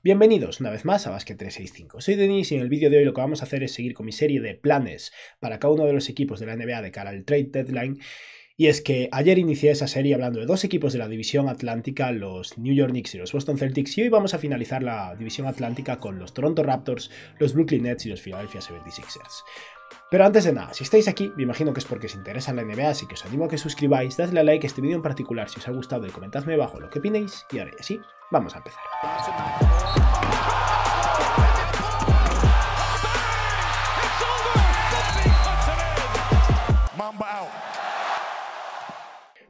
Bienvenidos una vez más a Basket 365. Soy Denis y en el vídeo de hoy lo que vamos a hacer es seguir con mi serie de planes para cada uno de los equipos de la NBA de cara al trade deadline. Y es que ayer inicié esa serie hablando de dos equipos de la división atlántica, los New York Knicks y los Boston Celtics, y hoy vamos a finalizar la división atlántica con los Toronto Raptors, los Brooklyn Nets y los Philadelphia 76ers. Pero antes de nada, si estáis aquí, me imagino que es porque os interesa la NBA, así que os animo a que suscribáis, dadle a like a este vídeo en particular si os ha gustado y comentadme abajo lo que opinéis, y ahora ya sí, Vamos a empezar.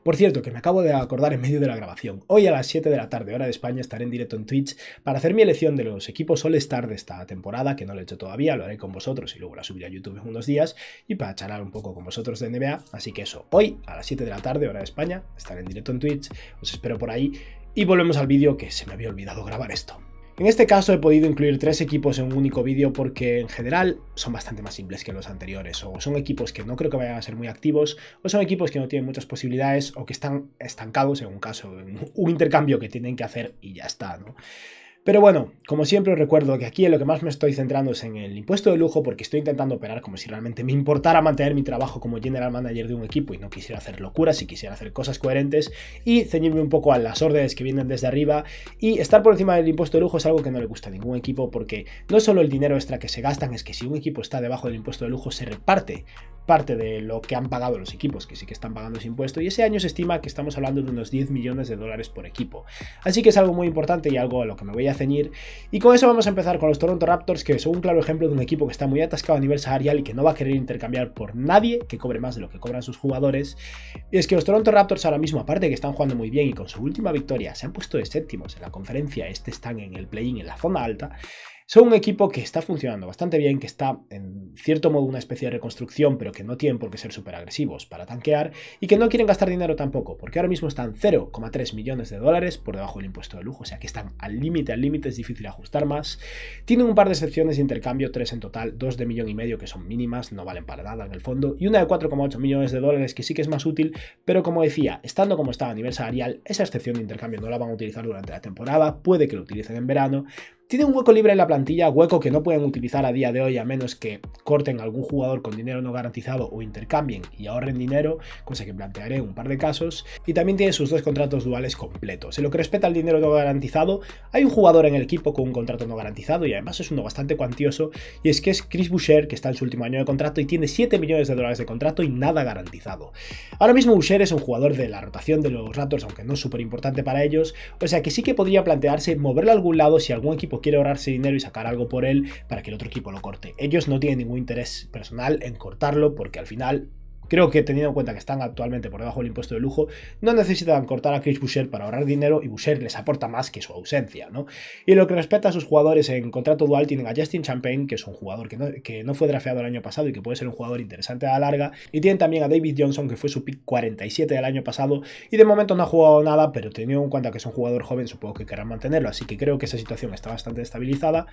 Por cierto, que me acabo de acordar en medio de la grabación. Hoy a las 7 de la tarde, hora de España, estaré en directo en Twitch para hacer mi elección de los equipos All-Star de esta temporada, que no lo he hecho todavía, lo haré con vosotros y luego la subiré a YouTube en unos días, y para charlar un poco con vosotros de NBA. Así que eso, hoy a las 7 de la tarde, hora de España, estaré en directo en Twitch. Os espero por ahí. Y volvemos al vídeo que se me había olvidado grabar esto. En este caso he podido incluir tres equipos en un único vídeo porque en general son bastante más simples que los anteriores, o son equipos que no creo que vayan a ser muy activos, o son equipos que no tienen muchas posibilidades, o que están estancados en un caso, en un intercambio que tienen que hacer y ya está, ¿no? Pero bueno, como siempre os recuerdo que aquí lo que más me estoy centrando es en el impuesto de lujo porque estoy intentando operar como si realmente me importara mantener mi trabajo como general manager de un equipo y no quisiera hacer locuras y quisiera hacer cosas coherentes y ceñirme un poco a las órdenes que vienen desde arriba y estar por encima del impuesto de lujo es algo que no le gusta a ningún equipo porque no solo el dinero extra que se gastan es que si un equipo está debajo del impuesto de lujo se reparte parte de lo que han pagado los equipos, que sí que están pagando ese impuesto, y ese año se estima que estamos hablando de unos 10 millones de dólares por equipo. Así que es algo muy importante y algo a lo que me voy a ceñir. Y con eso vamos a empezar con los Toronto Raptors, que son un claro ejemplo de un equipo que está muy atascado a nivel salarial y que no va a querer intercambiar por nadie que cobre más de lo que cobran sus jugadores. Y es que los Toronto Raptors ahora mismo, aparte de que están jugando muy bien y con su última victoria se han puesto de séptimos en la conferencia, este están en el play-in en la zona alta, son un equipo que está funcionando bastante bien, que está en cierto modo una especie de reconstrucción, pero que no tienen por qué ser súper agresivos para tanquear y que no quieren gastar dinero tampoco, porque ahora mismo están 0,3 millones de dólares por debajo del impuesto de lujo, o sea que están al límite, al límite, es difícil ajustar más. Tienen un par de excepciones de intercambio, tres en total, dos de millón y medio que son mínimas, no valen para nada en el fondo, y una de 4,8 millones de dólares que sí que es más útil, pero como decía, estando como está a nivel salarial, esa excepción de intercambio no la van a utilizar durante la temporada, puede que lo utilicen en verano, tiene un hueco libre en la plantilla, hueco que no pueden utilizar a día de hoy a menos que corten algún jugador con dinero no garantizado o intercambien y ahorren dinero, cosa que plantearé en un par de casos. Y también tiene sus dos contratos duales completos. En lo que respecta al dinero no garantizado, hay un jugador en el equipo con un contrato no garantizado y además es uno bastante cuantioso y es que es Chris Boucher que está en su último año de contrato y tiene 7 millones de dólares de contrato y nada garantizado. Ahora mismo Boucher es un jugador de la rotación de los Raptors, aunque no es súper importante para ellos, o sea que sí que podría plantearse moverlo a algún lado si algún equipo quiere ahorrarse dinero y sacar algo por él para que el otro equipo lo corte. Ellos no tienen ningún interés personal en cortarlo porque al final Creo que teniendo en cuenta que están actualmente por debajo del impuesto de lujo, no necesitan cortar a Chris Boucher para ahorrar dinero y Boucher les aporta más que su ausencia, ¿no? Y lo que respecta a sus jugadores en contrato dual, tienen a Justin Champagne, que es un jugador que no, que no fue drafeado el año pasado y que puede ser un jugador interesante a la larga, y tienen también a David Johnson, que fue su pick 47 del año pasado, y de momento no ha jugado nada, pero teniendo en cuenta que es un jugador joven, supongo que querrán mantenerlo, así que creo que esa situación está bastante estabilizada.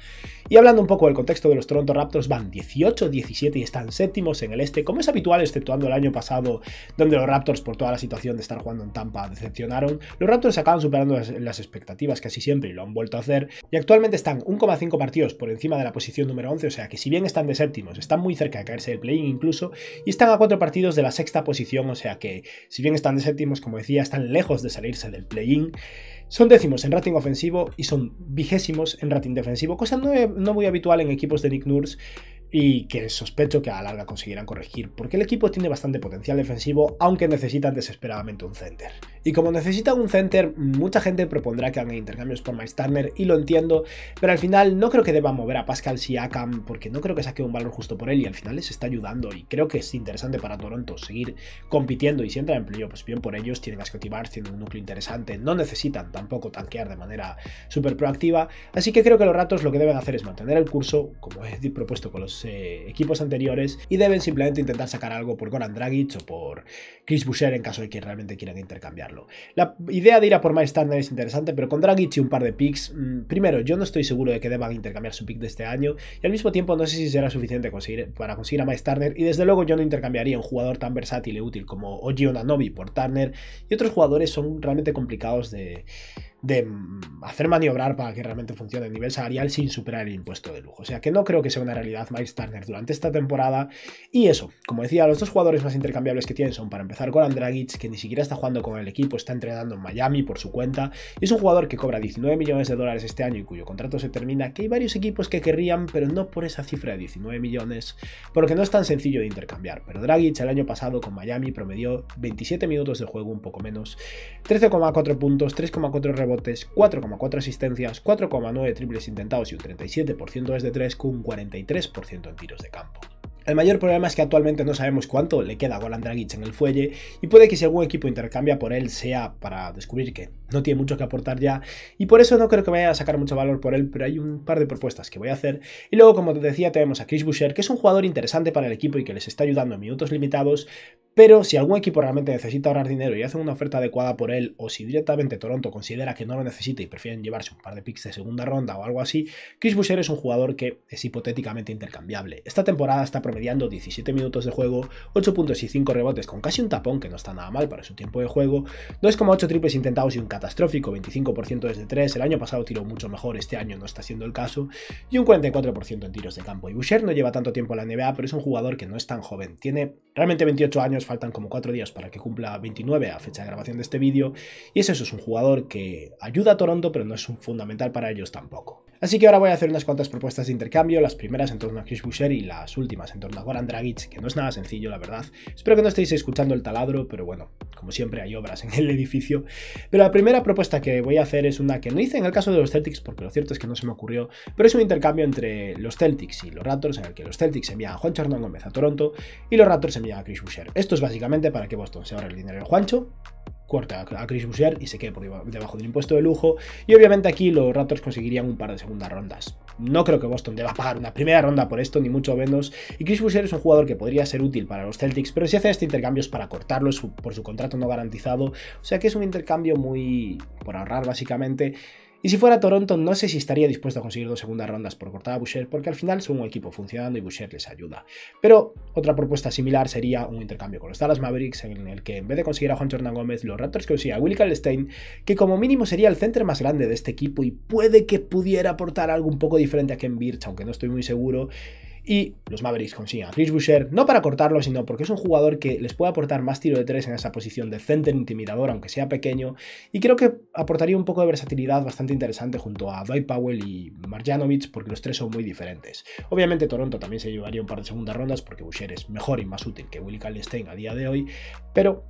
Y hablando un poco del contexto de los Toronto Raptors, van 18-17 y están séptimos en el este, como es habitual, exceptuando el año pasado, donde los Raptors, por toda la situación de estar jugando en Tampa, decepcionaron, los Raptors acaban superando las, expectativas casi siempre y lo han vuelto a hacer, y actualmente están 1,5 partidos por encima de la posición número 11, o sea que si bien están de séptimos, están muy cerca de caerse del play-in incluso, y están a 4 partidos de la sexta posición, o sea que si bien están de séptimos, como decía, están lejos de salirse del play-in, son décimos en rating ofensivo y son vigésimos en rating defensivo, cosa no, no muy habitual en equipos de Nick Nurse, y que sospecho que a la larga conseguirán corregir, porque el equipo tiene bastante potencial defensivo, aunque necesitan desesperadamente un center. Y como necesitan un center, mucha gente propondrá que hagan intercambios por Miles y lo entiendo, pero al final no creo que deba mover a Pascal Siakam porque no creo que saque un valor justo por él y al final les está ayudando y creo que es interesante para Toronto seguir compitiendo y si entra en pues bien por ellos, tienen a Scottie Barnes, tienen un núcleo interesante, no necesitan tampoco tanquear de manera súper proactiva, así que creo que los ratos lo que deben hacer es mantener el curso, como he propuesto con los eh, equipos anteriores, y deben simplemente intentar sacar algo por Goran Dragic o por Chris Boucher en caso de que realmente quieran intercambiarlo. La idea de ir a por my es interesante, pero con Dragic y un par de picks, mm, primero, yo no estoy seguro de que deban intercambiar su pick de este año, y al mismo tiempo no sé si será suficiente para conseguir a my y desde luego yo no intercambiaría un jugador tan versátil y útil como Oji Onanobi por Turner, y otros jugadores son realmente complicados de de mm, hacer maniobrar para que realmente funcione a nivel salarial sin superar el impuesto de lujo. O sea que no creo que sea una realidad Miles Turner durante esta temporada. Y eso, como decía, los dos jugadores más intercambiables que tienen son para empezar Goran Dragic, que ni siquiera está jugando con el equipo, está entrenando en Miami por su cuenta. Y es un jugador que cobra 19 millones de dólares este año y cuyo contrato se termina, que hay varios equipos que querrían, pero no por esa cifra de 19 millones, porque no es tan sencillo de intercambiar. Pero Dragic el año pasado con Miami promedió 27 minutos de juego, un poco menos, 13,4 puntos, 3,4 rebotes, 4,4 asistencias, 4,9 triples intentados y un 37% desde 3 con un 43% en tiros de campo. El mayor problema es que actualmente no sabemos cuánto le queda a Golan Dragic en el fuelle y puede que si algún equipo intercambia por él sea para descubrir que no tiene mucho que aportar ya y por eso no creo que vaya a sacar mucho valor por él, pero hay un par de propuestas que voy a hacer. Y luego, como te decía, tenemos a Chris Boucher, que es un jugador interesante para el equipo y que les está ayudando en minutos limitados, pero si algún equipo realmente necesita ahorrar dinero y hace una oferta adecuada por él, o si directamente Toronto considera que no lo necesita y prefieren llevarse un par de picks de segunda ronda o algo así, Chris Boucher es un jugador que es hipotéticamente intercambiable. Esta temporada está promediando 17 minutos de juego, 8 puntos y 5 rebotes con casi un tapón que no está nada mal para su tiempo de juego, 2,8 triples intentados y un catastrófico 25% desde 3, el año pasado tiró mucho mejor, este año no está siendo el caso, y un 44% en tiros de campo. Y Boucher no lleva tanto tiempo en la NBA, pero es un jugador que no es tan joven, tiene realmente 28 años faltan como 4 días para que cumpla 29 a fecha de grabación de este vídeo. Y es eso, es un jugador que ayuda a Toronto, pero no es un fundamental para ellos tampoco. Así que ahora voy a hacer unas cuantas propuestas de intercambio, las primeras en torno a Chris Boucher y las últimas en torno a Goran Dragic, que no es nada sencillo, la verdad. Espero que no estéis escuchando el taladro, pero bueno, como siempre hay obras en el edificio. Pero la primera propuesta que voy a hacer es una que no hice en el caso de los Celtics, porque lo cierto es que no se me ocurrió, pero es un intercambio entre los Celtics y los Raptors, en el que los Celtics envían a Juancho Hernán Gómez a Toronto y los Raptors envían a Chris Boucher. Esto es básicamente para que Boston se ahorre el dinero de Juancho corta a Chris Boucher y se quede por debajo del impuesto de lujo. Y obviamente aquí los Raptors conseguirían un par de segundas rondas. No creo que Boston deba pagar una primera ronda por esto, ni mucho menos. Y Chris Boucher es un jugador que podría ser útil para los Celtics, pero si hace este intercambio es para cortarlo por su contrato no garantizado. O sea que es un intercambio muy por ahorrar básicamente. Y si fuera Toronto, no sé si estaría dispuesto a conseguir dos segundas rondas por cortar a Boucher, porque al final son un equipo funcionando y Boucher les ayuda. Pero otra propuesta similar sería un intercambio con los Dallas Mavericks, en el que en vez de conseguir a Juan Jordan Gómez, los Raptors consiguen a Will Calstein, que como mínimo sería el centro más grande de este equipo y puede que pudiera aportar algo un poco diferente a Ken Birch, aunque no estoy muy seguro y los Mavericks consiguen a Chris Boucher, no para cortarlo, sino porque es un jugador que les puede aportar más tiro de tres en esa posición de center intimidador, aunque sea pequeño, y creo que aportaría un poco de versatilidad bastante interesante junto a Dwight Powell y Marjanovic, porque los tres son muy diferentes. Obviamente Toronto también se llevaría un par de segundas rondas, porque Boucher es mejor y más útil que Willy tenga a día de hoy, pero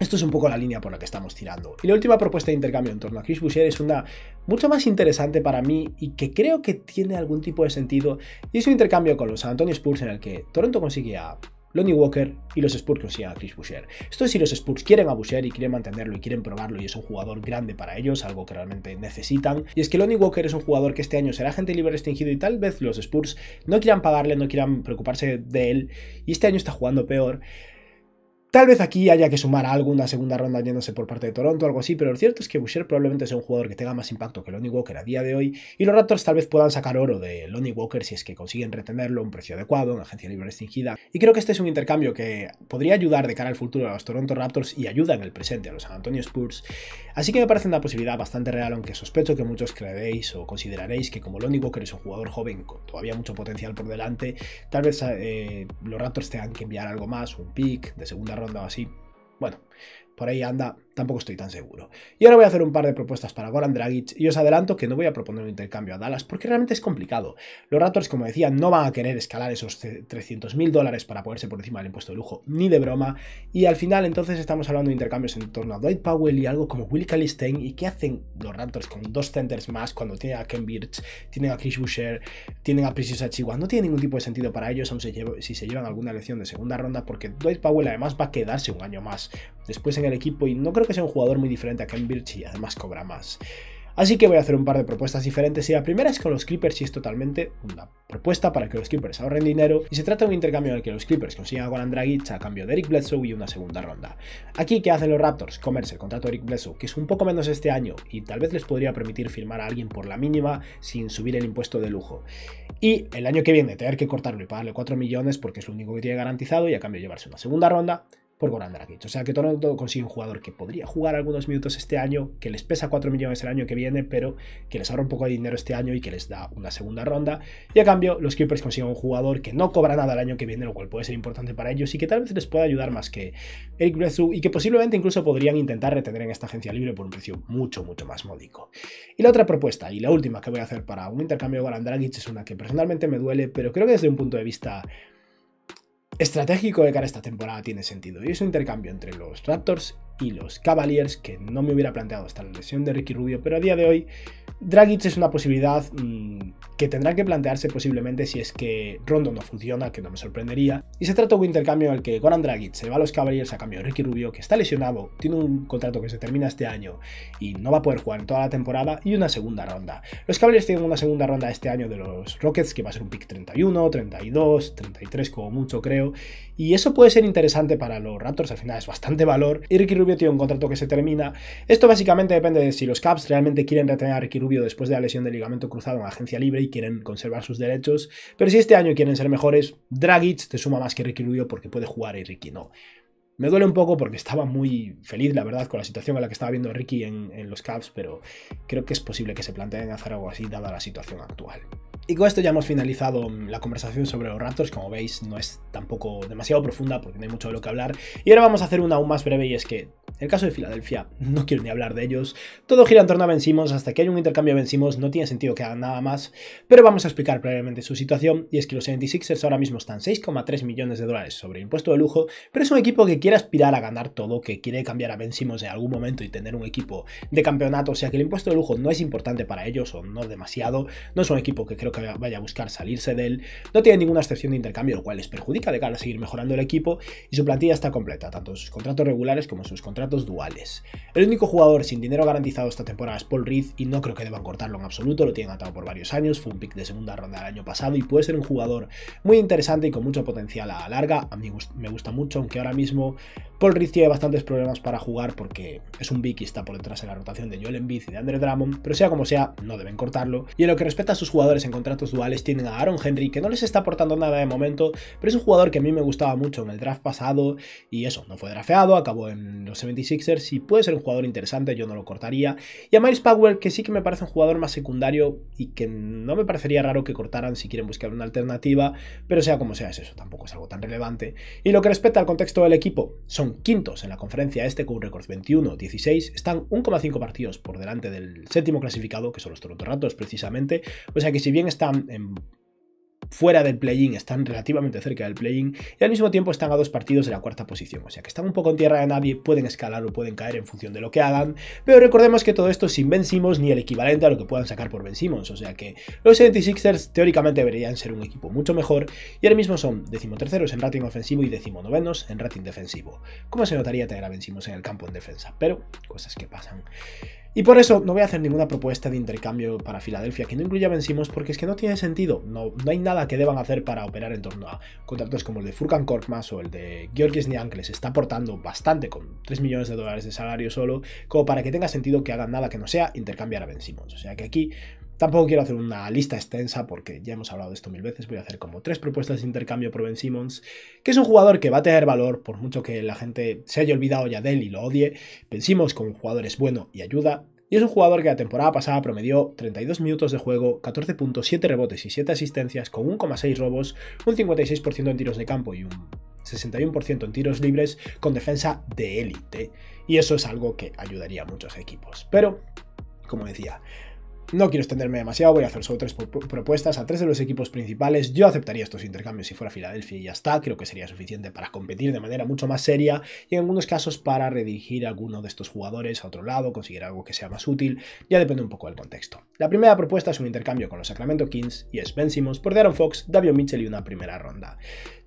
esto es un poco la línea por la que estamos tirando. Y la última propuesta de intercambio en torno a Chris Boucher es una mucho más interesante para mí y que creo que tiene algún tipo de sentido. Y es un intercambio con los Antonio Spurs en el que Toronto consigue a Lonnie Walker y los Spurs consiguen a Chris Boucher. Esto es si los Spurs quieren a Boucher y quieren mantenerlo y quieren probarlo y es un jugador grande para ellos, algo que realmente necesitan. Y es que Lonnie Walker es un jugador que este año será agente libre restringido y tal vez los Spurs no quieran pagarle, no quieran preocuparse de él y este año está jugando peor. Tal vez aquí haya que sumar a alguna segunda ronda yéndose por parte de Toronto algo así, pero lo cierto es que Boucher probablemente sea un jugador que tenga más impacto que Lonnie Walker a día de hoy y los Raptors tal vez puedan sacar oro de Lonnie Walker si es que consiguen retenerlo a un precio adecuado, en agencia libre restringida. Y creo que este es un intercambio que podría ayudar de cara al futuro a los Toronto Raptors y ayuda en el presente a los San Antonio Spurs. Así que me parece una posibilidad bastante real, aunque sospecho que muchos creeréis o consideraréis que como Lonnie Walker es un jugador joven con todavía mucho potencial por delante, tal vez eh, los Raptors tengan que enviar algo más, un pick de segunda ronda ronda así. Bueno, por ahí anda, tampoco estoy tan seguro. Y ahora voy a hacer un par de propuestas para Goran Dragic y os adelanto que no voy a proponer un intercambio a Dallas porque realmente es complicado. Los Raptors, como decía, no van a querer escalar esos 300.000 mil dólares para ponerse por encima del impuesto de lujo ni de broma. Y al final entonces estamos hablando de intercambios en torno a Dwight Powell y algo como Will Calistein. ¿Y qué hacen los Raptors con dos centers más cuando tienen a Ken Birch, tienen a Chris Boucher, tienen a Precious Achigua? No tiene ningún tipo de sentido para ellos aun si se llevan alguna elección de segunda ronda porque Dwight Powell además va a quedarse un año más después en el equipo y no creo que sea un jugador muy diferente a Birch y además cobra más. Así que voy a hacer un par de propuestas diferentes y la primera es con los Clippers y es totalmente una propuesta para que los Clippers ahorren dinero y se trata de un intercambio en el que los Clippers consigan a Goran Dragic a cambio de Eric Bledsoe y una segunda ronda. Aquí, ¿qué hacen los Raptors? Comerse el contrato de Eric Bledsoe, que es un poco menos este año y tal vez les podría permitir firmar a alguien por la mínima sin subir el impuesto de lujo. Y el año que viene tener que cortarlo y pagarle 4 millones porque es lo único que tiene garantizado y a cambio llevarse una segunda ronda, por Goran Dragic. O sea que Toronto consigue un jugador que podría jugar algunos minutos este año, que les pesa 4 millones el año que viene, pero que les ahorra un poco de dinero este año y que les da una segunda ronda. Y a cambio, los Clippers consiguen un jugador que no cobra nada el año que viene, lo cual puede ser importante para ellos y que tal vez les pueda ayudar más que Eric Brezu y que posiblemente incluso podrían intentar retener en esta agencia libre por un precio mucho, mucho más módico. Y la otra propuesta, y la última que voy a hacer para un intercambio Goran Dragic es una que personalmente me duele, pero creo que desde un punto de vista estratégico de cara a esta temporada tiene sentido y es un intercambio entre los Raptors y los Cavaliers, que no me hubiera planteado hasta la lesión de Ricky Rubio, pero a día de hoy Dragic es una posibilidad mm, que tendrá que plantearse posiblemente si es que Rondo no funciona, que no me sorprendería. Y se trata de un intercambio en el que Goran Dragic se va a los Cavaliers a cambio de Ricky Rubio, que está lesionado, tiene un contrato que se termina este año y no va a poder jugar en toda la temporada, y una segunda ronda. Los Cavaliers tienen una segunda ronda este año de los Rockets, que va a ser un pick 31, 32, 33 como mucho creo, y eso puede ser interesante para los Raptors, al final es bastante valor. Y Ricky Rubio tiene un contrato que se termina. Esto básicamente depende de si los Caps realmente quieren retener a Ricky Rubio después de la lesión del ligamento cruzado en agencia libre y quieren conservar sus derechos. Pero si este año quieren ser mejores, Dragic te suma más que Ricky Rubio porque puede jugar y Ricky no. Me duele un poco porque estaba muy feliz, la verdad, con la situación en la que estaba viendo Ricky en, los Caps pero creo que es posible que se planteen hacer algo así dada la situación actual. Y con esto ya hemos finalizado mm, la conversación sobre los Raptors, como veis no es tampoco demasiado profunda porque no hay mucho de lo que hablar. Y ahora vamos a hacer una aún más breve y es que el caso de Filadelfia, no quiero ni hablar de ellos, todo gira en torno a vencimos hasta que hay un intercambio de vencimos no tiene sentido que hagan nada más, pero vamos a explicar brevemente su situación y es que los 76ers ahora mismo están 6,3 millones de dólares sobre impuesto de lujo, pero es un equipo que quiere aspirar a ganar todo, que quiere cambiar a vencimos en algún momento y tener un equipo de campeonato, o sea que el impuesto de lujo no es importante para ellos o no demasiado, no es un equipo que creo que vaya a buscar salirse de él, no tiene ninguna excepción de intercambio, lo cual les perjudica de cara a seguir mejorando el equipo y su plantilla está completa, tanto sus contratos regulares como sus contratos duales. El único jugador sin dinero garantizado esta temporada es Paul Reed y no creo que deban cortarlo en absoluto, lo tienen atado por varios años, fue un pick de segunda ronda el año pasado y puede ser un jugador muy interesante y con mucho potencial a larga, a mí me gusta mucho, aunque ahora mismo Paul Reed tiene bastantes problemas para jugar porque es un big y está por detrás en la rotación de Joel Embiid y de Andre Drummond, pero sea como sea, no deben cortarlo. Y en lo que respecta a sus jugadores en contratos duales, tienen a Aaron Henry, que no les está aportando nada de momento, pero es un jugador que a mí me gustaba mucho en el draft pasado y eso, no fue drafeado, acabó en los 76ers y puede ser un jugador interesante, yo no lo cortaría. Y a Miles Powell, que sí que me parece un jugador más secundario y que no me parecería raro que cortaran si quieren buscar una alternativa, pero sea como sea, es eso, tampoco es algo tan relevante. Y lo que respecta al contexto del equipo, son quintos en la conferencia este con un 21-16. Están 1,5 partidos por delante del séptimo clasificado, que son los Toronto precisamente. O sea que si bien están en fuera del play-in, están relativamente cerca del play-in y al mismo tiempo están a dos partidos de la cuarta posición. O sea que están un poco en tierra de nadie, pueden escalar o pueden caer en función de lo que hagan. Pero recordemos que todo esto sin vencimos ni el equivalente a lo que puedan sacar por vencimos. O sea que los 76ers teóricamente deberían ser un equipo mucho mejor y ahora mismo son decimoterceros en rating ofensivo y decimonovenos en rating defensivo. ¿Cómo se notaría tener a vencimos en el campo en defensa? Pero cosas que pasan. Y por eso no voy a hacer ninguna propuesta de intercambio para Filadelfia que no incluya Ben Simmons porque es que no tiene sentido. No, no hay nada que deban hacer para operar en torno a contratos como el de Furkan Korkmaz o el de Georges Nyan les está aportando bastante con 3 millones de dólares de salario solo, como para que tenga sentido que hagan nada que no sea intercambiar a Ben O sea que aquí Tampoco quiero hacer una lista extensa porque ya hemos hablado de esto mil veces. Voy a hacer como tres propuestas de intercambio por Ben Simmons, que es un jugador que va a tener valor por mucho que la gente se haya olvidado ya de él y lo odie. Ben Simmons un jugador es bueno y ayuda. Y es un jugador que la temporada pasada promedió 32 minutos de juego, 14.7 rebotes y 7 asistencias con 1,6 robos, un 56% en tiros de campo y un 61% en tiros libres con defensa de élite. Y eso es algo que ayudaría a muchos equipos. Pero, como decía, no quiero extenderme demasiado, voy a hacer solo tres propuestas a tres de los equipos principales. Yo aceptaría estos intercambios si fuera Filadelfia y ya está. Creo que sería suficiente para competir de manera mucho más seria y en algunos casos para redirigir a alguno de estos jugadores a otro lado, conseguir algo que sea más útil. Ya depende un poco del contexto. La primera propuesta es un intercambio con los Sacramento Kings y es Ben por Darren Fox, Davio Mitchell y una primera ronda.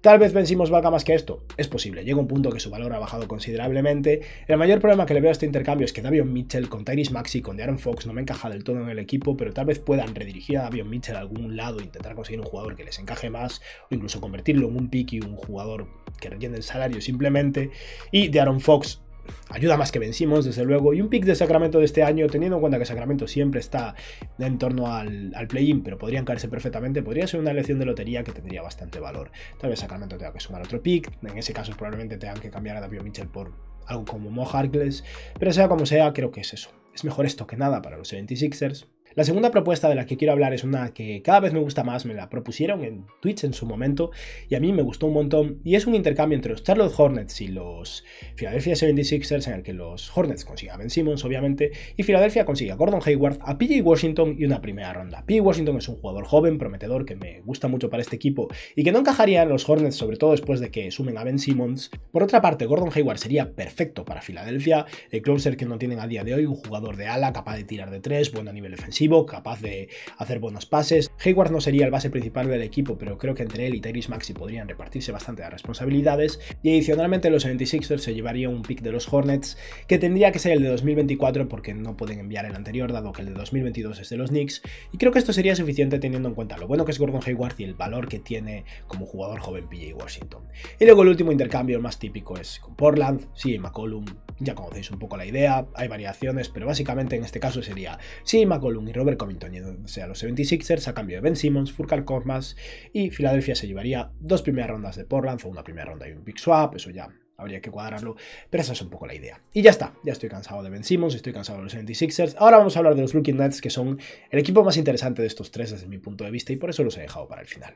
Tal vez vencimos Vaca más que esto. Es posible. Llega un punto que su valor ha bajado considerablemente. El mayor problema que le veo a este intercambio es que Davion Mitchell con Tyrese Maxi, con Aaron Fox, no me encaja del todo en el equipo, pero tal vez puedan redirigir a Davion Mitchell a algún lado e intentar conseguir un jugador que les encaje más, o incluso convertirlo en un pick y un jugador que rellene el salario simplemente. Y Aaron Fox Ayuda más que vencimos, desde luego. Y un pick de Sacramento de este año, teniendo en cuenta que Sacramento siempre está en torno al, play-in, pero podrían caerse perfectamente, podría ser una elección de lotería que tendría bastante valor. Tal vez Sacramento tenga que sumar otro pick, en ese caso probablemente tengan que cambiar a David Mitchell por algo como Mo Harkless, pero sea como sea, creo que es eso. Es mejor esto que nada para los 76ers, la segunda propuesta de la que quiero hablar es una que cada vez me gusta más, me la propusieron en Twitch en su momento y a mí me gustó un montón y es un intercambio entre los Charlotte Hornets y los Philadelphia 76ers en el que los Hornets consiguen a Ben Simmons obviamente y Philadelphia consigue a Gordon Hayward, a PJ Washington y una primera ronda. PJ Washington es un jugador joven, prometedor, que me gusta mucho para este equipo y que no encajaría en los Hornets sobre todo después de que sumen a Ben Simmons. Por otra parte, Gordon Hayward sería perfecto para Philadelphia, el closer que no tienen a día de hoy, un jugador de ala capaz de tirar de tres, bueno a nivel defensivo capaz de hacer buenos pases. Hayward no sería el base principal del equipo, pero creo que entre él y Tyrese Maxi podrían repartirse bastante las responsabilidades. Y adicionalmente los 76ers se llevarían un pick de los Hornets, que tendría que ser el de 2024 porque no pueden enviar el anterior, dado que el de 2022 es de los Knicks. Y creo que esto sería suficiente teniendo en cuenta lo bueno que es Gordon Hayward y el valor que tiene como jugador joven PJ Washington. Y luego el último intercambio, más típico, es con Portland, sí, McCollum, ya conocéis un poco la idea, hay variaciones, pero básicamente en este caso sería sí, McCollum Robert Covington, yéndose a los 76ers a cambio de Ben Simmons, Furcal Cormas y Filadelfia se llevaría dos primeras rondas de Portland, fue una primera ronda y un big swap, eso ya habría que cuadrarlo, pero esa es un poco la idea. Y ya está, ya estoy cansado de Ben Simmons, estoy cansado de los 76ers. Ahora vamos a hablar de los Looking Nets, que son el equipo más interesante de estos tres desde mi punto de vista y por eso los he dejado para el final.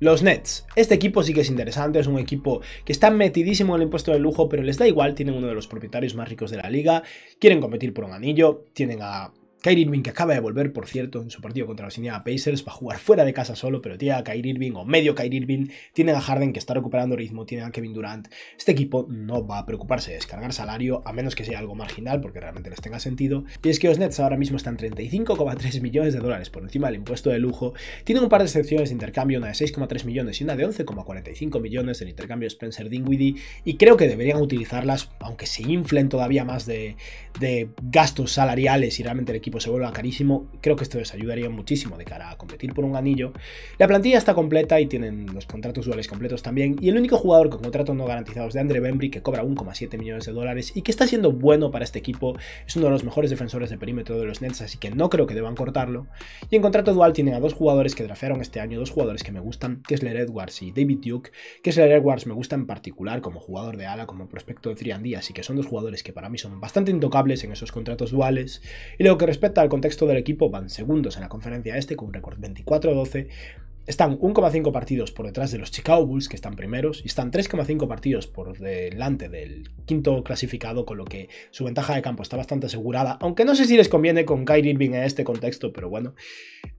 Los Nets. Este equipo sí que es interesante, es un equipo que está metidísimo en el impuesto de lujo, pero les da igual, tienen uno de los propietarios más ricos de la liga, quieren competir por un anillo, tienen a Kyrie Irving, que acaba de volver, por cierto, en su partido contra los Indiana Pacers, va a jugar fuera de casa solo, pero tiene a Kyrie Irving o medio Kyrie Irving, tiene a Harden que está recuperando ritmo, tiene a Kevin Durant. Este equipo no va a preocuparse de descargar salario, a menos que sea algo marginal, porque realmente les tenga sentido. Y es que los Nets ahora mismo están 35,3 millones de dólares por encima del impuesto de lujo. Tienen un par de excepciones de intercambio, una de 6,3 millones y una de 11,45 millones del intercambio Spencer Dinwiddie, y creo que deberían utilizarlas, aunque se inflen todavía más de gastos salariales y realmente el equipo pues se vuelva carísimo. Creo que esto les ayudaría muchísimo de cara a competir por un anillo. La plantilla está completa y tienen los contratos duales completos también. Y el único jugador con contratos no garantizados de Andre Bembry, que cobra 1,7 millones de dólares y que está siendo bueno para este equipo, es uno de los mejores defensores de perímetro de los Nets, así que no creo que deban cortarlo. Y en contrato dual tienen a dos jugadores que drafearon este año, dos jugadores que me gustan, Kessler Edwards y David Duke. Kessler Edwards me gusta en particular como jugador de ala, como prospecto de 3 así que son dos jugadores que para mí son bastante intocables en esos contratos duales. Y luego que Respecto al contexto del equipo, van segundos en la conferencia este con un récord 24-12. Están 1,5 partidos por detrás de los Chicago Bulls, que están primeros, y están 3,5 partidos por delante del quinto clasificado, con lo que su ventaja de campo está bastante asegurada, aunque no sé si les conviene con Kyrie Irving en este contexto, pero bueno.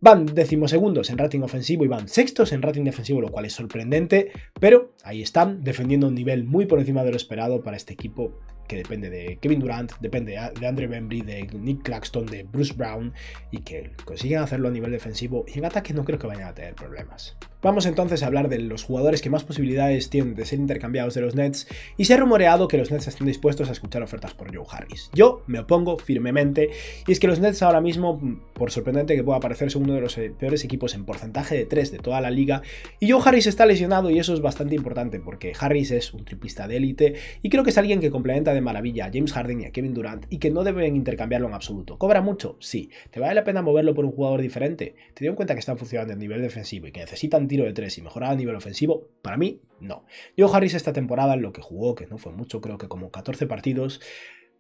Van decimosegundos en rating ofensivo y van sextos en rating defensivo, lo cual es sorprendente, pero ahí están, defendiendo un nivel muy por encima de lo esperado para este equipo que depende de Kevin Durant, depende de Andre Membry, de Nick Claxton, de Bruce Brown y que consiguen hacerlo a nivel defensivo y en ataque no creo que vayan a tener problemas. Vamos entonces a hablar de los jugadores que más posibilidades tienen de ser intercambiados de los Nets y se ha rumoreado que los Nets están dispuestos a escuchar ofertas por Joe Harris. Yo me opongo firmemente y es que los Nets ahora mismo, por sorprendente que pueda parecer, son uno de los eh, peores equipos en porcentaje de 3 de toda la liga y Joe Harris está lesionado y eso es bastante importante porque Harris es un tripista de élite y creo que es alguien que complementa maravilla a James Harden y a Kevin Durant y que no deben intercambiarlo en absoluto. ¿Cobra mucho? Sí. ¿Te vale la pena moverlo por un jugador diferente? Teniendo en cuenta que están funcionando a nivel defensivo y que necesitan tiro de tres y mejorar a nivel ofensivo, para mí, no. Joe Harris esta temporada, en lo que jugó, que no fue mucho, creo que como 14 partidos,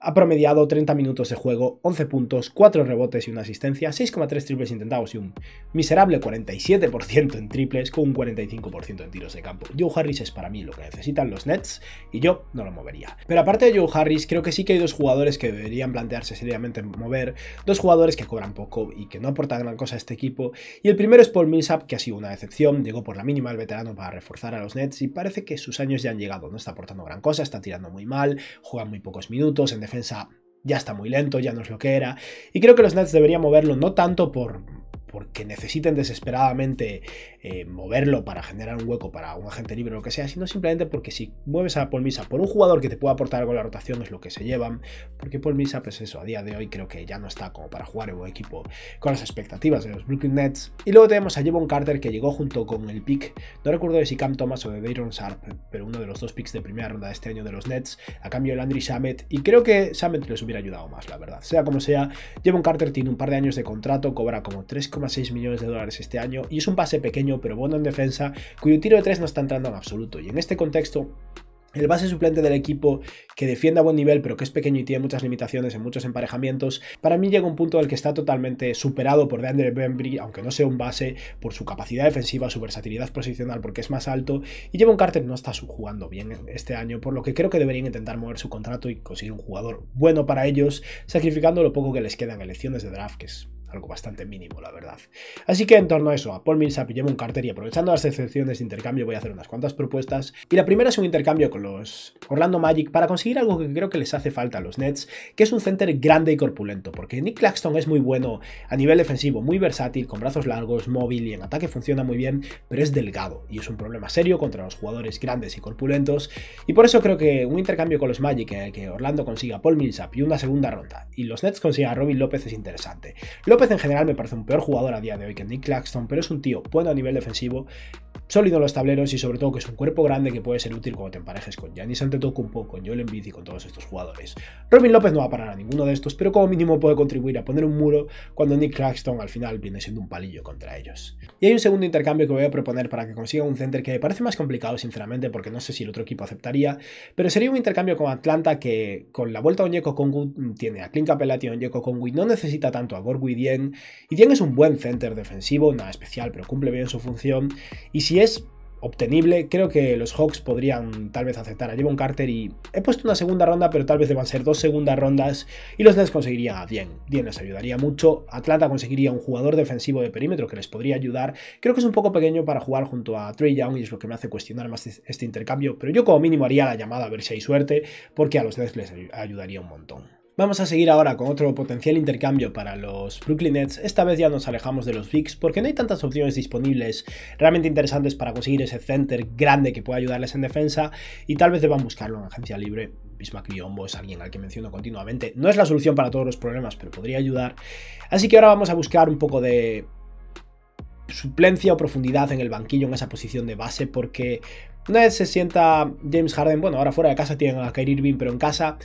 ha promediado 30 minutos de juego, 11 puntos, 4 rebotes y una asistencia, 6,3 triples intentados y un miserable 47% en triples con un 45% en tiros de campo. Joe Harris es para mí lo que necesitan los Nets y yo no lo movería. Pero aparte de Joe Harris, creo que sí que hay dos jugadores que deberían plantearse seriamente mover, dos jugadores que cobran poco y que no aportan gran cosa a este equipo. Y el primero es Paul Millsap, que ha sido una decepción, llegó por la mínima el veterano para reforzar a los Nets y parece que sus años ya han llegado, no está aportando gran cosa, está tirando muy mal, juega muy pocos minutos, en defensa ya está muy lento, ya no es lo que era. Y creo que los Nets deberían moverlo no tanto por porque necesiten desesperadamente eh, moverlo para generar un hueco para un agente libre o lo que sea, sino simplemente porque si mueves a Paul Misa por un jugador que te pueda aportar algo en la rotación es lo que se llevan, porque Paul Misa, pues eso, a día de hoy creo que ya no está como para jugar en un equipo con las expectativas de los Brooklyn Nets. Y luego tenemos a Jevon Carter que llegó junto con el pick, no recuerdo de si Cam Thomas o de Dayron Sharp, pero uno de los dos picks de primera ronda de este año de los Nets, a cambio de Landry Shamet, y creo que Shamet les hubiera ayudado más, la verdad. Sea como sea, Jevon Carter tiene un par de años de contrato, cobra como 3 6 millones de dólares este año y es un pase pequeño pero bueno en defensa, cuyo tiro de 3 no está entrando en absoluto. Y en este contexto, el base suplente del equipo que defiende a buen nivel pero que es pequeño y tiene muchas limitaciones en muchos emparejamientos, para mí llega un punto al que está totalmente superado por DeAndre Bembry, aunque no sea un base, por su capacidad defensiva, su versatilidad posicional porque es más alto y lleva un Carter no está jugando bien este año, por lo que creo que deberían intentar mover su contrato y conseguir un jugador bueno para ellos, sacrificando lo poco que les quedan en elecciones de draft, que es algo bastante mínimo, la verdad. Así que en torno a eso, a Paul Millsap y un Carter, y aprovechando las excepciones de intercambio, voy a hacer unas cuantas propuestas. Y la primera es un intercambio con los Orlando Magic para conseguir algo que creo que les hace falta a los Nets, que es un center grande y corpulento, porque Nick Claxton es muy bueno a nivel defensivo, muy versátil, con brazos largos, móvil y en ataque funciona muy bien, pero es delgado y es un problema serio contra los jugadores grandes y corpulentos. Y por eso creo que un intercambio con los Magic en eh, que Orlando consiga Paul Millsap y una segunda ronda, y los Nets consigan a Robin López es interesante. López en general me parece un peor jugador a día de hoy que Nick Claxton, pero es un tío bueno a nivel defensivo sólido los tableros y sobre todo que es un cuerpo grande que puede ser útil cuando te emparejes con Giannis Antetokounmpo, con Joel Embiid y con todos estos jugadores. Robin López no va a parar a ninguno de estos, pero como mínimo puede contribuir a poner un muro cuando Nick Claxton al final viene siendo un palillo contra ellos. Y hay un segundo intercambio que voy a proponer para que consiga un center que me parece más complicado sinceramente porque no sé si el otro equipo aceptaría, pero sería un intercambio con Atlanta que con la vuelta a Onyeko Kongu tiene a Clint Capelati y Onyeko Kongu y no necesita tanto a Gorgui y Dien. Y Dien es un buen center defensivo, nada especial, pero cumple bien su función. Y si es obtenible, creo que los Hawks podrían tal vez aceptar a Jevon Carter y he puesto una segunda ronda, pero tal vez deban ser dos segundas rondas y los Nets conseguirían a Dien. Dien les ayudaría mucho, Atlanta conseguiría un jugador defensivo de perímetro que les podría ayudar. Creo que es un poco pequeño para jugar junto a Trey Young y es lo que me hace cuestionar más este intercambio, pero yo como mínimo haría la llamada a ver si hay suerte porque a los Nets les ayudaría un montón. Vamos a seguir ahora con otro potencial intercambio para los Brooklyn Nets. Esta vez ya nos alejamos de los VIX porque no hay tantas opciones disponibles realmente interesantes para conseguir ese center grande que pueda ayudarles en defensa y tal vez deban buscarlo en agencia libre. Bismarck Biombo es alguien al que menciono continuamente. No es la solución para todos los problemas, pero podría ayudar. Así que ahora vamos a buscar un poco de suplencia o profundidad en el banquillo en esa posición de base porque una vez se sienta James Harden, bueno, ahora fuera de casa tienen a Kyrie Irving, pero en casa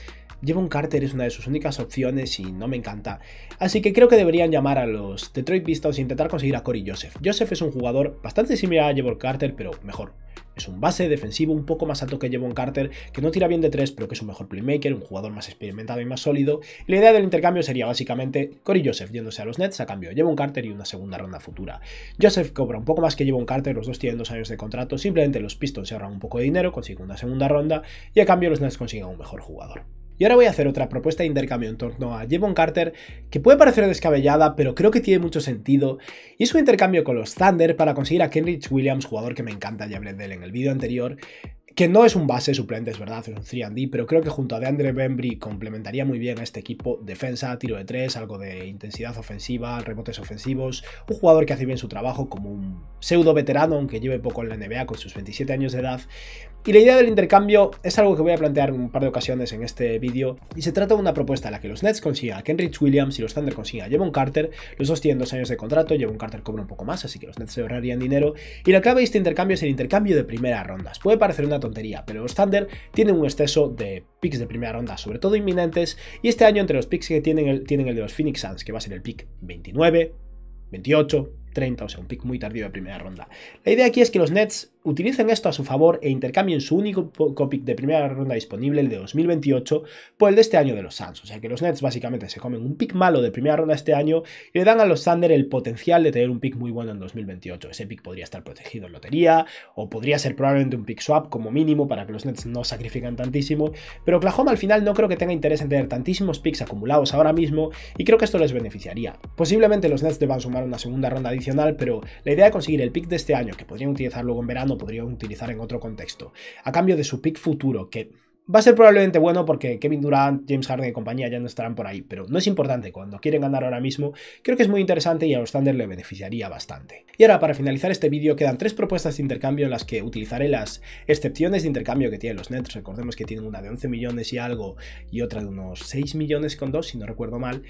un Carter es una de sus únicas opciones y no me encanta. Así que creo que deberían llamar a los Detroit Pistons e intentar conseguir a Corey Joseph. Joseph es un jugador bastante similar a Jevon Carter, pero mejor. Es un base defensivo un poco más alto que Jevon Carter, que no tira bien de tres, pero que es un mejor playmaker, un jugador más experimentado y más sólido. la idea del intercambio sería básicamente Corey Joseph yéndose a los Nets a cambio de Jevon Carter y una segunda ronda futura. Joseph cobra un poco más que Jevon Carter, los dos tienen dos años de contrato, simplemente los Pistons se ahorran un poco de dinero, consiguen una segunda ronda y a cambio los Nets consiguen un mejor jugador. Y ahora voy a hacer otra propuesta de intercambio en torno a Jevon Carter que puede parecer descabellada, pero creo que tiene mucho sentido, y es un intercambio con los Thunder para conseguir a Kenrich Williams, jugador que me encanta, ya hablé de él en el vídeo anterior, que no es un base suplente, es verdad, es un 3D, pero creo que junto a DeAndre Bembry complementaría muy bien a este equipo defensa, tiro de tres algo de intensidad ofensiva, rebotes ofensivos, un jugador que hace bien su trabajo como un pseudo veterano, aunque lleve poco en la NBA con sus 27 años de edad. Y la idea del intercambio es algo que voy a plantear un par de ocasiones en este vídeo, y se trata de una propuesta en la que los Nets consigan a Kenrich Williams y los Thunder consigan a Jevon Carter, los dos tienen dos años de contrato, Jevon Carter cobra un poco más, así que los Nets se ahorrarían dinero, y la clave de este intercambio es el intercambio de primeras rondas. Puede parecer una tontería, pero los Thunder tienen un exceso de picks de primera ronda, sobre todo inminentes, y este año entre los picks que tienen, el, tienen el de los Phoenix Suns, que va a ser el pick 29, 28, 30, o sea, un pick muy tardío de primera ronda. La idea aquí es que los Nets utilicen esto a su favor e intercambien su único pick de primera ronda disponible, el de 2028, por el de este año de los Suns. O sea que los Nets básicamente se comen un pick malo de primera ronda este año y le dan a los Thunder el potencial de tener un pick muy bueno en 2028. Ese pick podría estar protegido en lotería o podría ser probablemente un pick swap como mínimo para que los Nets no sacrifican tantísimo. Pero Oklahoma al final no creo que tenga interés en tener tantísimos picks acumulados ahora mismo y creo que esto les beneficiaría. Posiblemente los Nets deban sumar una segunda ronda adicional, pero la idea de conseguir el pick de este año, que podrían utilizar luego en verano, podría utilizar en otro contexto. A cambio de su pick futuro, que Va a ser probablemente bueno porque Kevin Durant, James Harden y compañía ya no estarán por ahí, pero no es importante cuando quieren ganar ahora mismo. Creo que es muy interesante y a los Thunder le beneficiaría bastante. Y ahora, para finalizar este vídeo, quedan tres propuestas de intercambio en las que utilizaré las excepciones de intercambio que tienen los Nets. Recordemos que tienen una de 11 millones y algo y otra de unos 6 millones con dos si no recuerdo mal.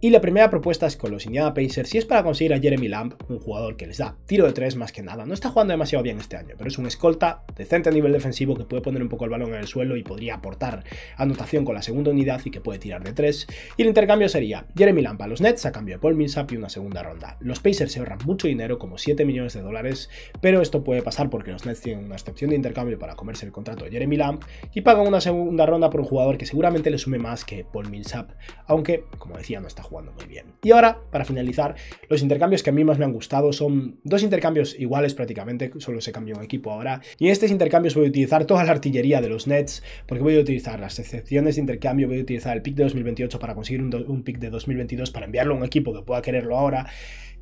Y la primera propuesta es con los Indiana Pacers y es para conseguir a Jeremy Lamb, un jugador que les da tiro de tres más que nada. No está jugando demasiado bien este año, pero es un escolta, decente a nivel defensivo que puede poner un poco el balón en el suelo y poder podría aportar anotación con la segunda unidad y que puede tirar de tres, Y el intercambio sería Jeremy Lamb a los Nets a cambio de Paul Millsap y una segunda ronda. Los Pacers se ahorran mucho dinero, como 7 millones de dólares, pero esto puede pasar porque los Nets tienen una excepción de intercambio para comerse el contrato de Jeremy Lamb y pagan una segunda ronda por un jugador que seguramente le sume más que Paul Millsap, aunque, como decía, no está jugando muy bien. Y ahora, para finalizar, los intercambios que a mí más me han gustado son dos intercambios iguales prácticamente, solo se cambió un equipo ahora. Y en estos intercambios voy a utilizar toda la artillería de los Nets porque voy a utilizar las excepciones de intercambio, voy a utilizar el pick de 2028 para conseguir un, pick de 2022 para enviarlo a un equipo que pueda quererlo ahora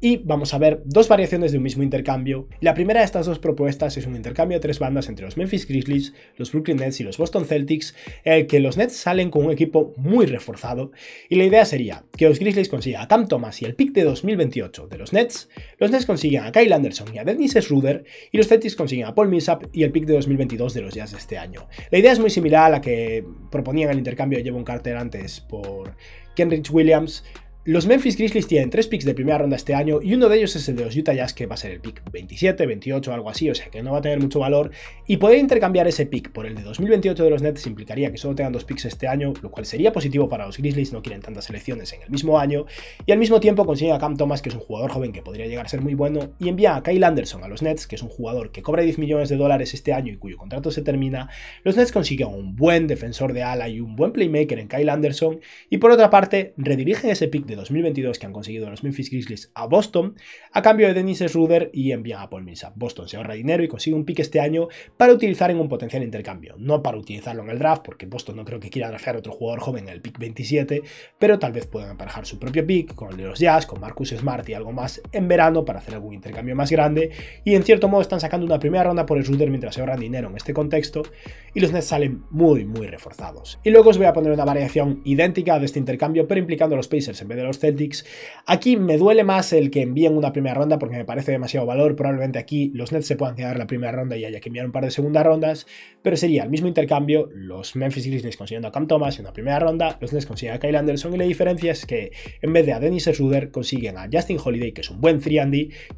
y vamos a ver dos variaciones de un mismo intercambio. La primera de estas dos propuestas es un intercambio de tres bandas entre los Memphis Grizzlies, los Brooklyn Nets y los Boston Celtics, en el que los Nets salen con un equipo muy reforzado y la idea sería que los Grizzlies consigan a Tam Thomas y el pick de 2028 de los Nets, los Nets consigan a Kyle Anderson y a Dennis Schroeder y los Celtics consiguen a Paul Millsap y el pick de 2022 de los Jazz de este año. La idea es muy similar a la que proponían el intercambio de Jevon Carter antes por Kenrich Williams, los Memphis Grizzlies tienen tres picks de primera ronda este año y uno de ellos es el de los Utah Jazz, que va a ser el pick 27, 28 o algo así, o sea que no va a tener mucho valor. Y poder intercambiar ese pick por el de 2028 de los Nets implicaría que solo tengan dos picks este año, lo cual sería positivo para los Grizzlies, no quieren tantas elecciones en el mismo año. Y al mismo tiempo consiguen a Cam Thomas, que es un jugador joven que podría llegar a ser muy bueno, y envía a Kyle Anderson a los Nets, que es un jugador que cobra 10 millones de dólares este año y cuyo contrato se termina. Los Nets consiguen un buen defensor de ala y un buen playmaker en Kyle Anderson, y por otra parte, redirigen ese pick de 2022 que han conseguido los Memphis Grizzlies a Boston a cambio de Dennis Schroeder y envían a Paul Millsap. Boston se ahorra dinero y consigue un pick este año para utilizar en un potencial intercambio, no para utilizarlo en el draft porque Boston no creo que quiera draftear otro jugador joven en el pick 27, pero tal vez puedan aparejar su propio pick con el de los Jazz, con Marcus Smart y algo más en verano para hacer algún intercambio más grande y en cierto modo están sacando una primera ronda por el Schroeder mientras se ahorran dinero en este contexto y los Nets salen muy muy reforzados. Y luego os voy a poner una variación idéntica de este intercambio pero implicando a los Pacers en vez de los Celtics. Aquí me duele más el que envíen una primera ronda porque me parece demasiado valor. Probablemente aquí los Nets se puedan quedar la primera ronda y haya que enviar un par de segundas rondas, pero sería el mismo intercambio, los Memphis Grizzlies consiguiendo a Cam Thomas en la primera ronda, los Nets consiguen a Kyle Anderson y la diferencia es que en vez de a Dennis Schroeder consiguen a Justin Holiday, que es un buen 3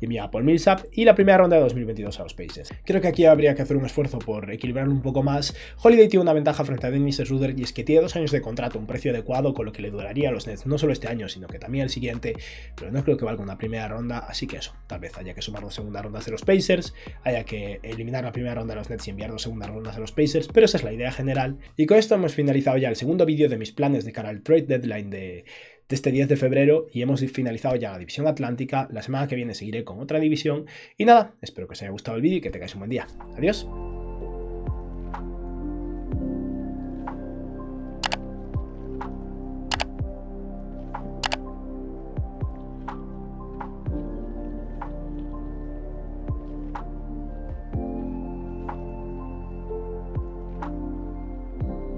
y a Paul Millsap y la primera ronda de 2022 a los Pacers. Creo que aquí habría que hacer un esfuerzo por equilibrarlo un poco más. Holiday tiene una ventaja frente a Dennis Schroeder y es que tiene dos años de contrato, un precio adecuado con lo que le duraría a los Nets, no solo este año, sino que también el siguiente, pero no creo que valga una primera ronda, así que eso, tal vez haya que sumar dos segundas rondas de los Pacers, haya que eliminar la primera ronda de los Nets y enviar dos segundas rondas a los Pacers, pero esa es la idea general. Y con esto hemos finalizado ya el segundo vídeo de mis planes de cara al trade deadline de de este 10 de febrero y hemos finalizado ya la división atlántica. La semana que viene seguiré con otra división. Y nada, espero que os haya gustado el vídeo y que tengáis un buen día. Adiós.